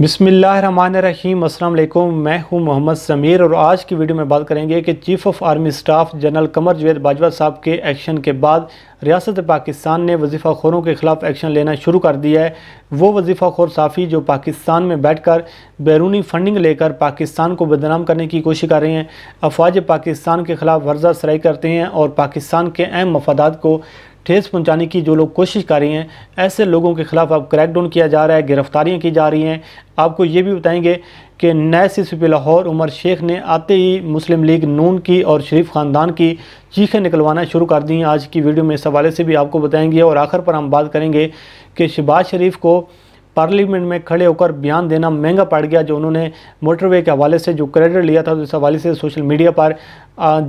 बिसमीम अल्लाम मैं हूं मोहम्मद समीर और आज की वीडियो में बात करेंगे कि chief of army staff general Qamar Javed Bajwa साहब के एक्शन के बाद रियासत पाकिस्तान ने वजीफ़ा खोरों के ख़िलाफ़ एक्शन लेना शुरू कर दिया है वो वजीफ़ा खोर साफ़ी जो पाकिस्तान में बैठ कर बैरूनी फंडिंग लेकर पाकिस्तान को बदनाम करने की कोशिश कर रहे हैं अफवाज पाकिस्तान के ख़िलाफ़ वर्जा सराई करते हैं और पाकिस्तान के अहम मफादात को ठेस पहुंचाने की जो लोग कोशिश कर रहे हैं ऐसे लोगों के खिलाफ अब क्रैकडाउन किया जा रहा है गिरफ्तारियां की जा रही हैं आपको ये भी बताएंगे कि नए सी लाहौर उमर शेख ने आते ही मुस्लिम लीग नून की और शरीफ ख़ानदान की चीखें निकलवाना शुरू कर दी हैं आज की वीडियो में इस हवाले से भी आपको बताएंगे और आखिर पर हम बात करेंगे कि शहबाज शरीफ को पार्लियामेंट में खड़े होकर बयान देना महंगा पड़ गया जो उन्होंने मोटरवे के हवाले से जो क्रेडिट लिया था तो इस हवाले से सोशल मीडिया पर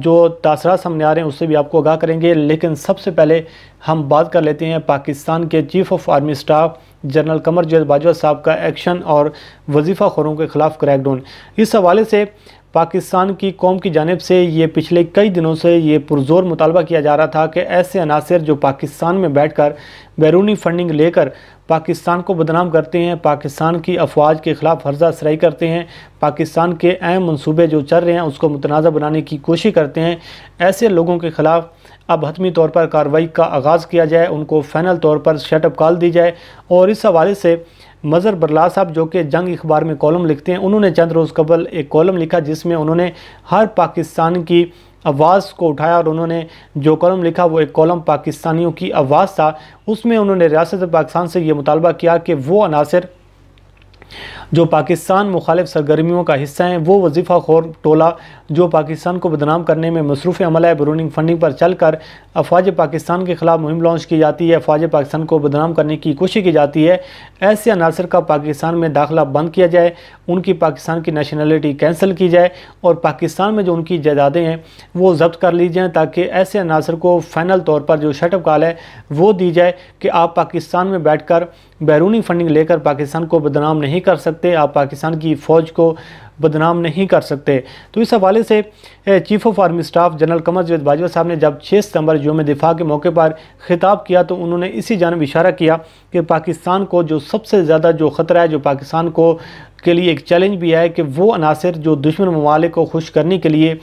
जो तासरा सामने आ रहे हैं उससे भी आपको आगाह करेंगे लेकिन सबसे पहले हम बात कर लेते हैं पाकिस्तान के chief of army staff general Qamar Javed Bajwa साहब का एक्शन और वजीफ़ा खोरों के खिलाफ क्रैकडाउन इस हवाले से पाकिस्तान की कौम की जानब से ये पिछले कई दिनों से ये पुरजोर मुतालबा किया जा रहा था कि ऐसे अनासर जो पाकिस्तान में बैठ कर बैरूनी फंडिंग लेकर पाकिस्तान को बदनाम करते हैं पाकिस्तान की अफवाज के खिलाफ हर्जा सराई करते हैं पाकिस्तान के अहम मनसूबे जो चल रहे हैं उसको मुतनाज़ बनाने की कोशिश करते हैं ऐसे लोगों के खिलाफ अब हतमी तौर पर कार्रवाई का आगाज़ किया जाए उनको फ़ैनल तौर पर शटअप कॉल दी जाए और इस हवाले से मज़र बरला साहब जो कि जंग अखबार में कॉलम लिखते हैं उन्होंने चंद रोज़ कबल एक कॉलम लिखा जिसमें उन्होंने हर पाकिस्तान की आवाज़ को उठाया और उन्होंने जो कॉलम लिखा वो एक कॉलम पाकिस्तानियों की आवाज़ था उसमें उन्होंने रियासत पाकिस्तान से ये मुतालबा किया कि वो अनासर जो पाकिस्तान मुखालिफ सरगर्मियों का हिस्सा हैं वो वजीफ़ा खोर टोला जो पाकिस्तान को बदनाम करने में मसरूफ़ अमल है बरूनिंग फंडिंग पर चल कर अफवाज पाकिस्तान के ख़िलाफ़ मुहिम लॉन्च की जाती है अफवाज पाकिस्तान को बदनाम करने की कोशिश की जाती है ऐसे अनासर का पाकिस्तान में दाखिला बंद किया जाए उनकी पाकिस्तान की नेशनलिटी कैंसिल की जाए और पाकिस्तान में जो उनकी जायदादें हैं वो जब्त कर ली जाएँ ताकि ऐसे अनासर को फ़ाइनल तौर पर जो शटअप कॉल है वो दी जाए कि आप पाकिस्तान में बैठ कर बैरूनी फंडिंग लेकर पाकिस्तान को बदनाम नहीं नहीं कर सकते आप पाकिस्तान की फ़ौज को बदनाम नहीं कर सकते तो इस हवाले से chief of army staff general Qamar Javed Bajwa साहब ने जब 6 सितंबर योम दिफा के मौके पर खिताब किया तो उन्होंने इसी जानब इशारा किया कि पाकिस्तान को जो सबसे ज़्यादा जो ख़तरा है जो पाकिस्तान को के लिए एक चैलेंज भी है कि वो अनासर जो दुश्मन ममालिक को खुश करने के लिए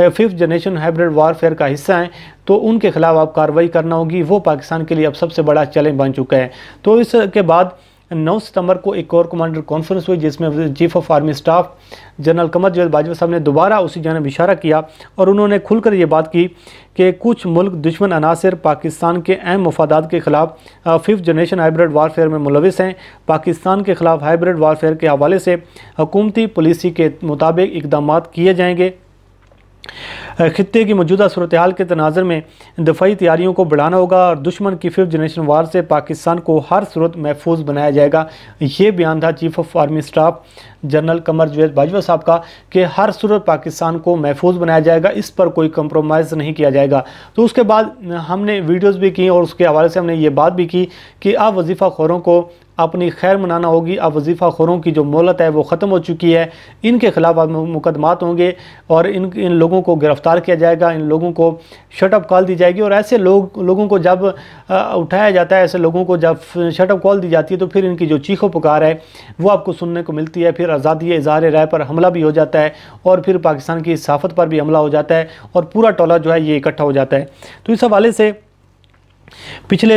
फिफ्थ जनरेशन हाइब्रिड वारफेयर का हिस्सा हैं तो उनके ख़िलाफ़ आप कार्रवाई करना होगी वो पाकिस्तान के लिए अब सबसे बड़ा चैलेंज बन चुका है तो इसके बाद 9 सितंबर को एक और कमांडर कॉन्फ्रेंस हुई जिसमें chief of army staff general Qamar Javed Bajwa साहब ने दोबारा उसी जानब इशारा किया और उन्होंने खुलकर ये बात की कि कुछ मुल्क दुश्मन अनासर पाकिस्तान के अहम मफादात के खिलाफ फिफ्थ जनरेशन हाइब्रिड वारफेयर में मुलविस हैं पाकिस्तान के खिलाफ हाइब्रिड वारफेयर के हवाले से हकूमती पॉलिसी के मुताबिक इकदाम किए जाएंगे खत्े की मौजूदा सूरत हाल के तनाजर में दफाई तैयारियों को बढ़ाना होगा और दुश्मन की फिफ्थ जनरेशन वार से पाकिस्तान को हर सूरत महफूज बनाया जाएगा ये बयान था chief of army staff general Qamar Javed Bajwa साहब का कि हर सूरत पाकिस्तान को महफूज बनाया जाएगा इस पर कोई कंप्रोमाइज़ नहीं किया जाएगा तो उसके बाद हमने वीडियोज़ भी की और उसके हवाले से हमने ये बात भी की कि अब वजीफ़ा खोरों को अपनी खैर मनाना होगी अब वजीफ़ा खोरों की जो मोहलत है वो ख़त्म हो चुकी है इनके ख़िलाफ़ अब मुकदमात होंगे और इन इन लोगों को गिरफ़्तार किया जाएगा इन लोगों को शटअप कॉल दी जाएगी और ऐसे लोग लोगों को जब उठाया जाता है ऐसे लोगों को जब शटअप कॉल दी जाती है तो फिर इनकी जो चीखों पुकार है वो आपको सुनने को मिलती है फिर आज़ादी इजहार राय पर हमला भी हो जाता है और फिर पाकिस्तान की सहाफ़त पर भी हमला हो जाता है और पूरा टोला जो है ये इकट्ठा हो जाता है तो इस हवाले से पिछले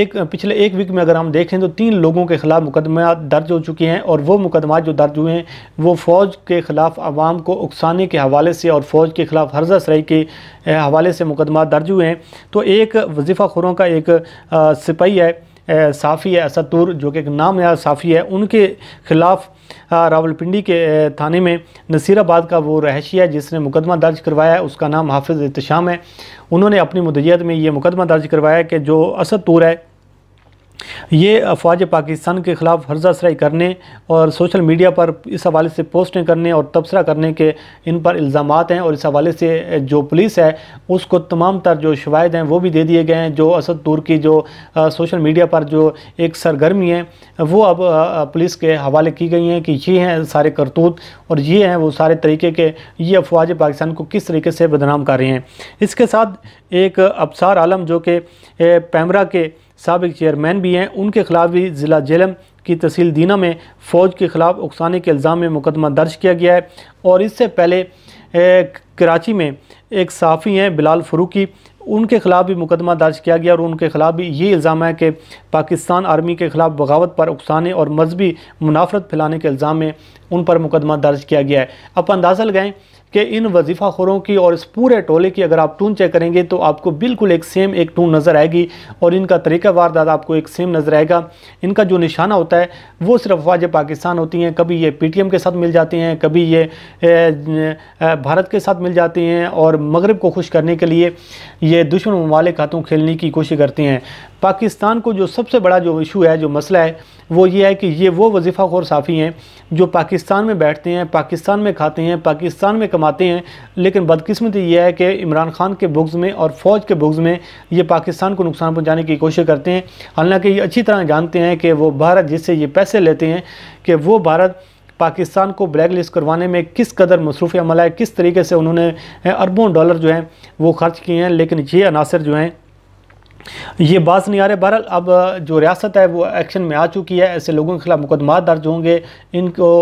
एक पिछले एक वीक में अगर हम देखें तो तीन लोगों के ख़िलाफ़ मुकदमा दर्ज हो चुके हैं और वो मुकदमा जो दर्ज हुए हैं वो फ़ौज के ख़िलाफ़ आवाम को उकसाने के हवाले से और फ़ौज के ख़िलाफ़ हर्जा सराई के हवाले से मुकदमा दर्ज हुए हैं तो एक वजीफ़ा खुरों का एक सिपाही है साफ़ी असदूर जो कि नाम याद साफ़ी है उनके ख़िलाफ़ रावलपिंडी के थाने में नसीराबाद का वो रहशी है जिसने मुकदमा दर्ज करवाया है उसका नाम हाफिज़ इतशाम है उन्होंने अपनी मुदैत में ये मुकदमा दर्ज करवाया कि जो असदूर है ये अफवाज पाकिस्तान के ख़िलाफ़ सराई करने और सोशल मीडिया पर इस हवाले से पोस्टें करने और तबसरा करने के इन पर इल्ज़ाम हैं और इस हवाले से जो पुलिस है उसको तमाम तर जो शवायद हैं वो भी दे दिए गए हैं जो असद दूर की जो आ, सोशल मीडिया पर जो एक सरगर्मी है वो अब पुलिस के हवाले की गई हैं कि ये हैं सारे करतूत और ये हैं वो सारे तरीके के ये अफवाज पाकिस्तान को किस तरीके से बदनाम कर रहे हैं इसके साथ एक अबसार आलम जो कि पैमरा के सबक चेयरमैन भी हैं उनके खिलाफ भी ज़िला जेलम की तहसील दीना में फ़ौज के ख़िलाफ़ उकसाने के इल्ज़ाम में मुकदमा दर्ज किया गया है और इससे पहले कराची में एक साफ़ी हैं बिलाल फरूकी उनके ख़िलाफ़ भी मुकदमा दर्ज किया गया और उनके ख़िलाफ़ भी ये इल्ज़ाम है कि पाकिस्तान आर्मी के ख़िलाफ़ बगावत पर उकसाने और मजहबी मुनाफरत फैलाने के इल्ज़ाम में उन पर मुकदमा दर्ज किया गया है अब अंदाज़ा लगाएं कि इन वजीफ़ा खोरों की और इस पूरे टोले की अगर आप टून चेक करेंगे तो आपको बिल्कुल एक सेम एक टून नज़र आएगी और इनका तरीका वारदात आपको एक सेम नज़र आएगा इनका जो निशाना होता है वो सिर्फ अफवाज पाकिस्तान होती हैं कभी ये पी टी एम के साथ मिल जाती हैं कभी ये भारत के साथ मिल जाती हैं और मगरब को खुश करने के लिए ये दुश्मन ममालिक हाथों खेलने की कोशिश करती हैं पाकिस्तान को जो सबसे बड़ा जो इशू है जो मसला है वो ये है कि ये वो वजीफ़ा खोर साफ़ी हैं जो पाकिस्तान में बैठते हैं पाकिस्तान में खाते हैं पाकिस्तान में कमाते हैं लेकिन बदकिस्मती यह है कि इमरान खान के बुग्ज़ में और फ़ौज के बुग्ज़ में ये पाकिस्तान को नुकसान पहुँचाने की कोशिश करते हैं हालांकि ये अच्छी तरह जानते हैं कि वो भारत जिससे ये पैसे लेते हैं कि वो भारत पाकिस्तान को ब्लैक लिस्ट करवाने में किस कदर मसरूफ़ अमल है किस तरीके से उन्होंने अरबों डॉलर जो हैं वो खर्च किए हैं लेकिन ये अनासर जो हैं ये बात नहीं आ रहे बहरहाल अब जो रियासत है वो एक्शन में आ चुकी है ऐसे लोगों के खिलाफ मुकदमा दर्ज होंगे इनको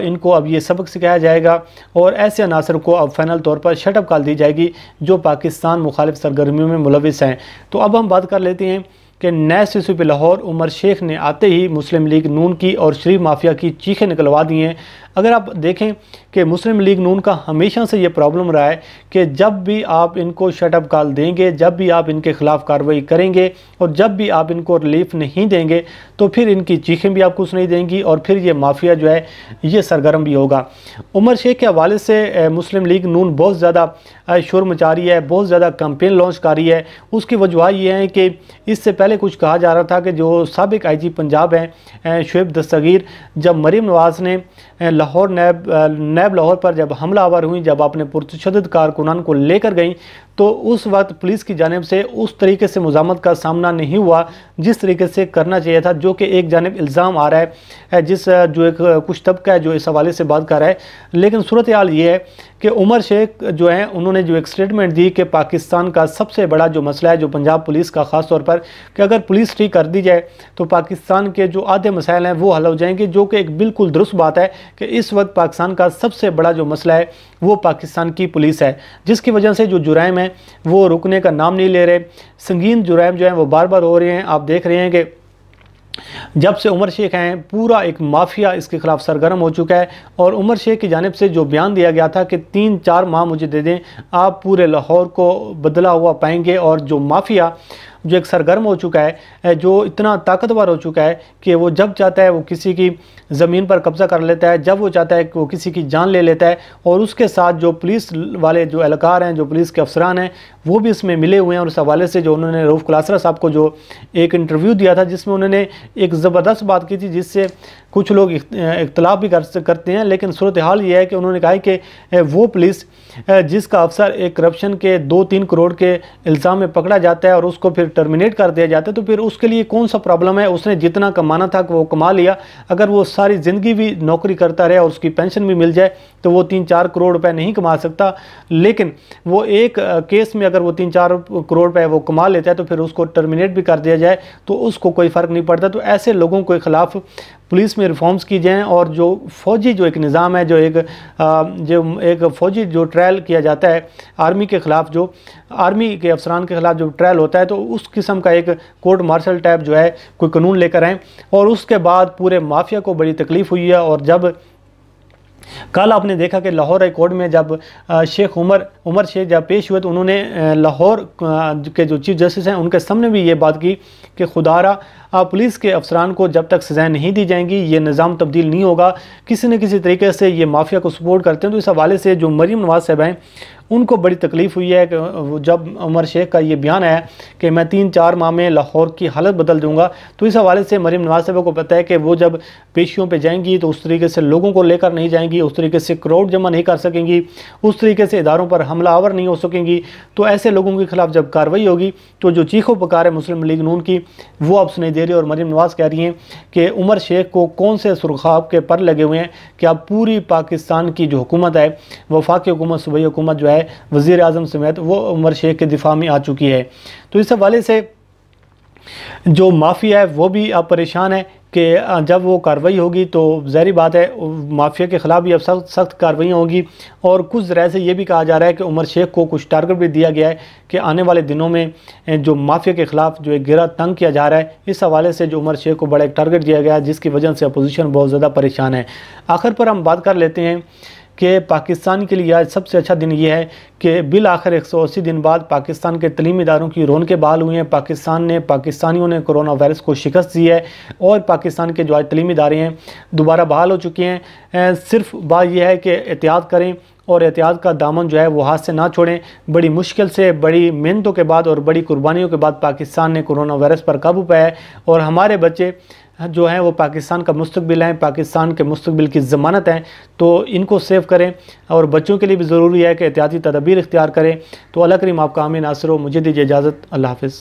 इनको अब ये सबक सिखाया जाएगा और ऐसे अनासर को अब फाइनल तौर पर शटअप कॉल दी जाएगी जो पाकिस्तान मुखालिफ सरगर्मियों में मुलविस हैं तो अब हम बात कर लेते हैं कि नए सिसुपी लाहौर उमर शेख ने आते ही मुस्लिम लीग नून की और शरीफ माफिया की चीखें निकलवा दी हैं अगर आप देखें कि मुस्लिम लीग नून का हमेशा से ये प्रॉब्लम रहा है कि जब भी आप इनको शटअप कॉल देंगे जब भी आप इनके ख़िलाफ़ कार्रवाई करेंगे और जब भी आप इनको रिलीफ नहीं देंगे तो फिर इनकी चीखें भी आपको सुनाई देंगी और फिर ये माफिया जो है ये सरगर्म भी होगा उमर शेख के हवाले से मुस्लिम लीग नून बहुत ज़्यादा शोर मचा रही है बहुत ज़्यादा कंपेन लॉन्च कर रही है उसकी वजह यह है कि इससे पहले कुछ कहा जा रहा था कि जो सबक आई जी पंजाब हैं शुब दस्तगीर जब मरीम नवाज़ ने लाहौर नैब नैब लाहौर पर जब हमलावर हुई जब अपने पुरतशद कारकुनान को लेकर गई तो उस वक्त पुलिस की जानब से उस तरीके से मुजामत का सामना नहीं हुआ जिस तरीके से करना चाहिए था जो कि एक जानब इल्ज़ाम आ रहा है जिस जो एक कुछ तबका है जो इस हवाले से बात कर रहा है लेकिन सूरत हाल ये है कि उमर शेख जो हैं उन्होंने जो एक स्टेटमेंट दी कि पाकिस्तान का सबसे बड़ा जो मसला है जो पंजाब पुलिस का ख़ास तौर पर कि अगर पुलिस ठीक कर दी जाए तो पाकिस्तान के जो आधे मसाइल हैं वो हल हो जाएंगे जो कि एक बिल्कुल दुरुस्त बात है कि इस वक्त पाकिस्तान का सबसे बड़ा जो मसला है वो पाकिस्तान की पुलिस है जिसकी वजह से जो जुराम हैं वो रुकने का नाम नहीं ले रहे संगीन जुराम जो हैं वो बार बार हो रहे हैं आप देख रहे हैं कि जब से उमर शेख हैं पूरा एक माफिया इसके खिलाफ सरगर्म हो चुका है और उमर शेख की जानब से जो बयान दिया गया था कि तीन चार माह मुझे दे दें आप पूरे लाहौर को बदला हुआ पाएंगे और जो माफिया जो एक सरगर्म हो चुका है जो इतना ताकतवर हो चुका है कि वो जब चाहता है वो किसी की ज़मीन पर कब्ज़ा कर लेता है जब वो चाहता है कि वो किसी की जान ले लेता है और उसके साथ जो पुलिस वाले जो एहलकार हैं जो पुलिस के अफसरान हैं वो भी इसमें मिले हुए हैं और उस हवाले से जो उन्होंने रऊफ़ कलासरा साहब को जो एक इंटरव्यू दिया था जिसमें उन्होंने एक ज़बरदस्त बात की थी जिससे कुछ लोग इख्तलाफ भी कर करते हैं लेकिन सूरत हाल ये है कि उन्होंने कहा कि वो पुलिस जिसका अफसर एक करप्शन के दो तीन करोड़ के इल्ज़ाम में पकड़ा जाता है और उसको फिर टर्मिनेट कर दिया जाता है तो फिर उसके लिए कौन सा प्रॉब्लम है उसने जितना कमाना था वो कमा लिया अगर वो सारी ज़िंदगी भी नौकरी करता रहे और उसकी पेंशन भी मिल जाए तो वो तीन चार करोड़ रुपये नहीं कमा सकता लेकिन वो एक केस में अगर वो तीन चार करोड़ रुपये वो कमा लेता है तो फिर उसको टर्मिनेट भी कर दिया जाए तो उसको कोई फ़र्क नहीं पड़ता तो ऐसे लोगों के ख़िलाफ़ पुलिस में रिफॉर्म्स की जाएँ और जो फ़ौजी जो एक निज़ाम है जो एक जो एक फ़ौजी जो ट्रायल किया जाता है आर्मी के ख़िलाफ़ जो आर्मी के अफसरान के ख़िलाफ़ जो ट्रायल होता है तो उस किस्म का एक कोर्ट मार्शल टाइप जो है कोई कानून लेकर आएँ और उसके बाद पूरे माफिया को बड़ी तकलीफ़ हुई है और जब कल आपने देखा कि लाहौर हाई कोर्ट में जब शेख उमर उमर शेख जब पेश हुए तो उन्होंने लाहौर के जो चीफ जस्टिस हैं उनके सामने भी ये बात की कि खुदारा आप पुलिस के अफसरान को जब तक सजाएं नहीं दी जाएंगी ये निज़ाम तब्दील नहीं होगा किसी न किसी तरीके से ये माफिया को सपोर्ट करते हैं तो इस हवाले से जो मरीम नवाज साहब हैं उनको बड़ी तकलीफ़ हुई है कि जब उमर शेख का ये बयान है कि मैं तीन चार माह में लाहौर की हालत बदल दूंगा तो इस हवाले से मरीम नवाज साहब को पता है कि वो जब पेशियों पर पे जाएंगी तो उस तरीके से लोगों को लेकर नहीं जाएंगी उस तरीके से क्राउड जमा नहीं कर सकेंगी उस तरीके से इदारों पर हमला आवर नहीं हो सकेंगी तो ऐसे लोगों के खिलाफ जब कार्रवाई होगी तो जो चीखों पकार है मुस्लिम लीग नून की वो अब सुनाई दे रही है और मरीम नवाज कह रही हैं कि उमर शेख को कौन से सुरखाब के पर लगे हुए हैं कि अब पूरी पाकिस्तान की जो हुकूमत है वफाकी हुकूमत सूबाई हुकूमत जो है है वज़ी अजम समेत वो उमर शेख के दिफा में आ चुकी है तो इस हवाले से जो माफिया है वो भी अब परेशान है कि जब वो कार्रवाई होगी तो जहरी बात है माफिया के ख़िलाफ़ भी अब सख्त सख्त कार्रवाई होगी और कुछ ज़रा से ये भी कहा जा रहा है कि उमर शेख को कुछ टारगेट भी दिया गया है कि आने वाले दिनों में जो माफिया के ख़िलाफ़ जो एक गिरा तंग किया जा रहा है इस हवाले से जो उमर शेख को बड़ा एक टारगेट दिया गया है जिसकी वजह से अपोजिशन बहुत ज़्यादा परेशान है आखिर पर हम बात कर लेते हैं कि पाकिस्तान के लिए आज सबसे अच्छा दिन यह है कि बिल आखिर एक दिन बाद पाकिस्तान के तलीमी इदारों की रोन के बाल हुए हैं पाकिस्तान ने पाकिस्तानियों ने कोरोना वायरस को शिकस्त दी है और पाकिस्तान के जो आज तलीमी इदारे हैं दोबारा बहाल हो चुके हैं सिर्फ बात यह है कि एहतियात करें और एहतियात का दामन जो है वो हाथ से ना छोड़ें बड़ी मुश्किल से बड़ी मेहनतों के बाद और बड़ी कुर्बानियों के बाद पाकिस्तान ने कोरोना वायरस पर काबू पाया है और हमारे बच्चे जो हैं वो पाकिस्तान का मुस्तबिल हैं पाकिस्तान के मुस्तबिल की ज़मानत हैं तो इनको सेव करें और बच्चों के लिए भी ज़रूरी है कि एहतियाती तदबीर इख्तियार करें तो अलग करीम आपका आमिन नासर मुझे दीजिए इजाज़त अल्लाह हाफ़